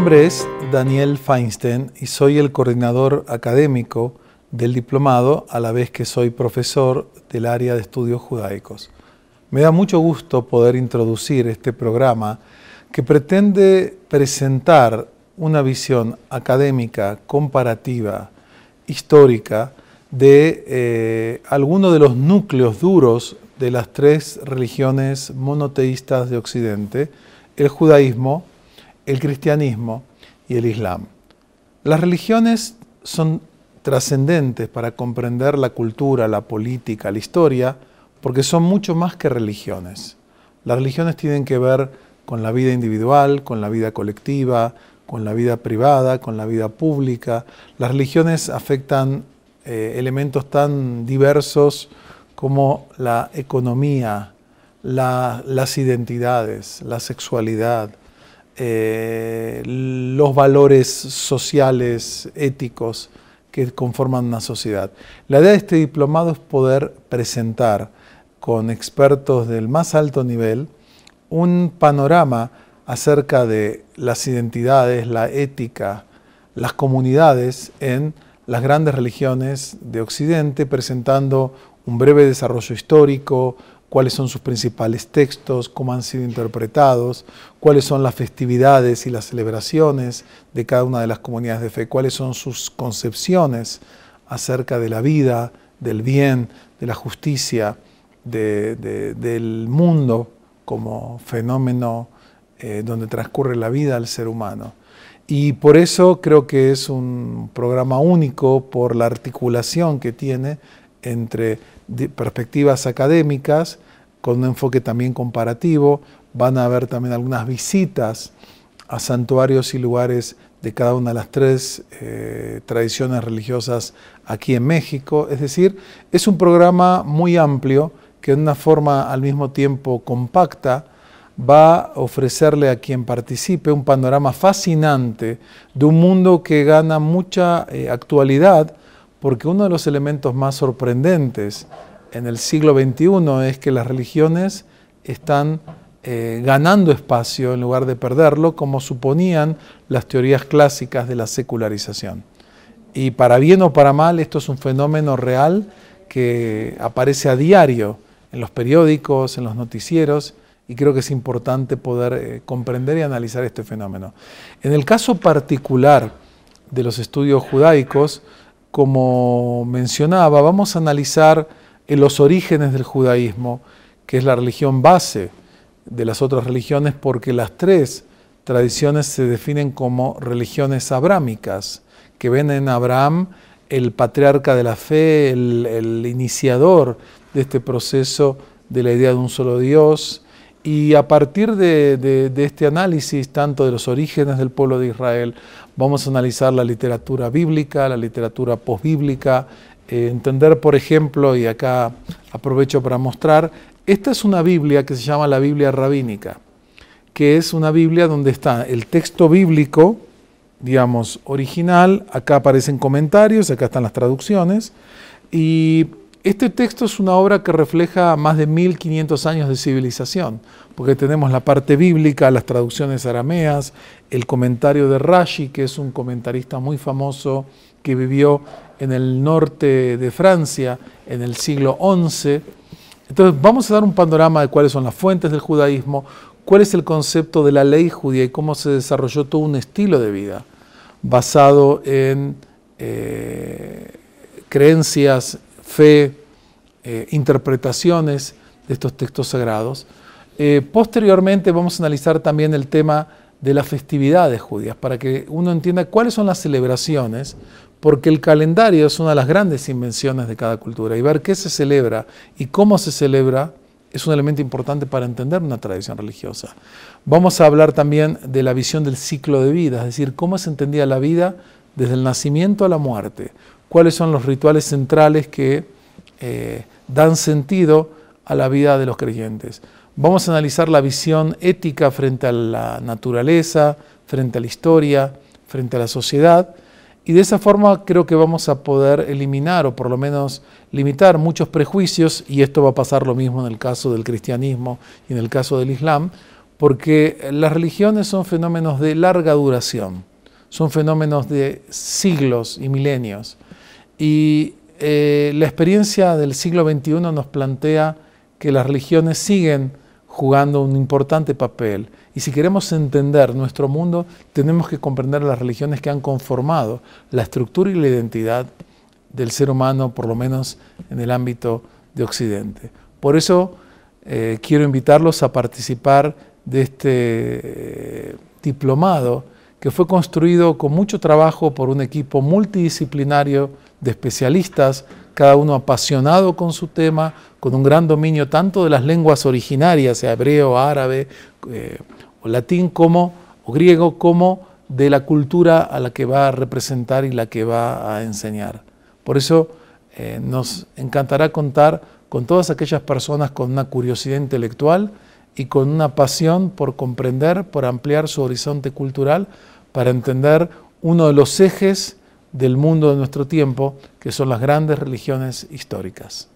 nombre es Daniel Feinstein y soy el coordinador académico del diplomado, a la vez que soy profesor del área de estudios judaicos. Me da mucho gusto poder introducir este programa que pretende presentar una visión académica, comparativa, histórica, de eh, algunos de los núcleos duros de las tres religiones monoteístas de Occidente, el judaísmo, el cristianismo y el islam. Las religiones son trascendentes para comprender la cultura, la política, la historia, porque son mucho más que religiones. Las religiones tienen que ver con la vida individual, con la vida colectiva, con la vida privada, con la vida pública. Las religiones afectan eh, elementos tan diversos como la economía, las identidades, la sexualidad, eh, los valores sociales, éticos que conforman una sociedad. La idea de este diplomado es poder presentar con expertos del más alto nivel un panorama acerca de las identidades, la ética, las comunidades en las grandes religiones de Occidente, presentando un breve desarrollo histórico, cuáles son sus principales textos, cómo han sido interpretados, cuáles son las festividades y las celebraciones de cada una de las comunidades de fe, cuáles son sus concepciones acerca de la vida, del bien, de la justicia, del mundo como fenómeno eh, donde transcurre la vida del ser humano. Y por eso creo que es un programa único por la articulación que tiene entre perspectivas académicas, con un enfoque también comparativo. Van a haber también algunas visitas a santuarios y lugares de cada una de las tres eh, tradiciones religiosas aquí en México. Es decir, es un programa muy amplio que de una forma al mismo tiempo compacta va a ofrecerle a quien participe un panorama fascinante de un mundo que gana mucha eh, actualidad porque uno de los elementos más sorprendentes en el siglo XXI es que las religiones están eh, ganando espacio en lugar de perderlo, como suponían las teorías clásicas de la secularización. Y para bien o para mal, esto es un fenómeno real que aparece a diario en los periódicos, en los noticieros, y creo que es importante poder eh, comprender y analizar este fenómeno. En el caso particular de los estudios judaicos, como mencionaba, vamos a analizar eh, los orígenes del judaísmo, que es la religión base de las otras religiones, porque las tres tradiciones se definen como religiones abrámicas, que ven en Abraham el patriarca de la fe, el, el iniciador de este proceso de la idea de un solo Dios, y a partir de, este análisis, tanto de los orígenes del pueblo de Israel, vamos a analizar la literatura bíblica, la literatura posbíblica, eh, entender, por ejemplo, y acá aprovecho para mostrar, esta es una Biblia que se llama la Biblia rabínica, que es una Biblia donde está el texto bíblico, digamos, original, acá aparecen comentarios, acá están las traducciones, y este texto es una obra que refleja más de 1500 años de civilización, porque tenemos la parte bíblica, las traducciones arameas, el comentario de Rashi, que es un comentarista muy famoso que vivió en el norte de Francia en el siglo XI. Entonces vamos a dar un panorama de cuáles son las fuentes del judaísmo, cuál es el concepto de la ley judía y cómo se desarrolló todo un estilo de vida basado en eh, creencias fe, eh, interpretaciones de estos textos sagrados. Eh, posteriormente vamos a analizar también el tema de las festividades judías, para que uno entienda cuáles son las celebraciones, porque el calendario es una de las grandes invenciones de cada cultura, y ver qué se celebra y cómo se celebra es un elemento importante para entender una tradición religiosa. Vamos a hablar también de la visión del ciclo de vida, es decir, cómo se entendía la vida desde el nacimiento a la muerte, cuáles son los rituales centrales que eh, dan sentido a la vida de los creyentes. Vamos a analizar la visión ética frente a la naturaleza, frente a la historia, frente a la sociedad, y de esa forma creo que vamos a poder eliminar o por lo menos limitar muchos prejuicios, y esto va a pasar lo mismo en el caso del cristianismo y en el caso del islam, porque las religiones son fenómenos de larga duración, son fenómenos de siglos y milenios. Y eh, la experiencia del siglo XXI nos plantea que las religiones siguen jugando un importante papel. Y si queremos entender nuestro mundo, tenemos que comprender las religiones que han conformado la estructura y la identidad del ser humano, por lo menos en el ámbito de Occidente. Por eso eh, quiero invitarlos a participar de este eh, diplomado que fue construido con mucho trabajo por un equipo multidisciplinario de especialistas, cada uno apasionado con su tema, con un gran dominio tanto de las lenguas originarias, sea hebreo, árabe eh, o latín como o griego, como de la cultura a la que va a representar y la que va a enseñar. Por eso eh, nos encantará contar con todas aquellas personas con una curiosidad intelectual y con una pasión por comprender, por ampliar su horizonte cultural, para entender uno de los ejes del mundo de nuestro tiempo, que son las grandes religiones históricas.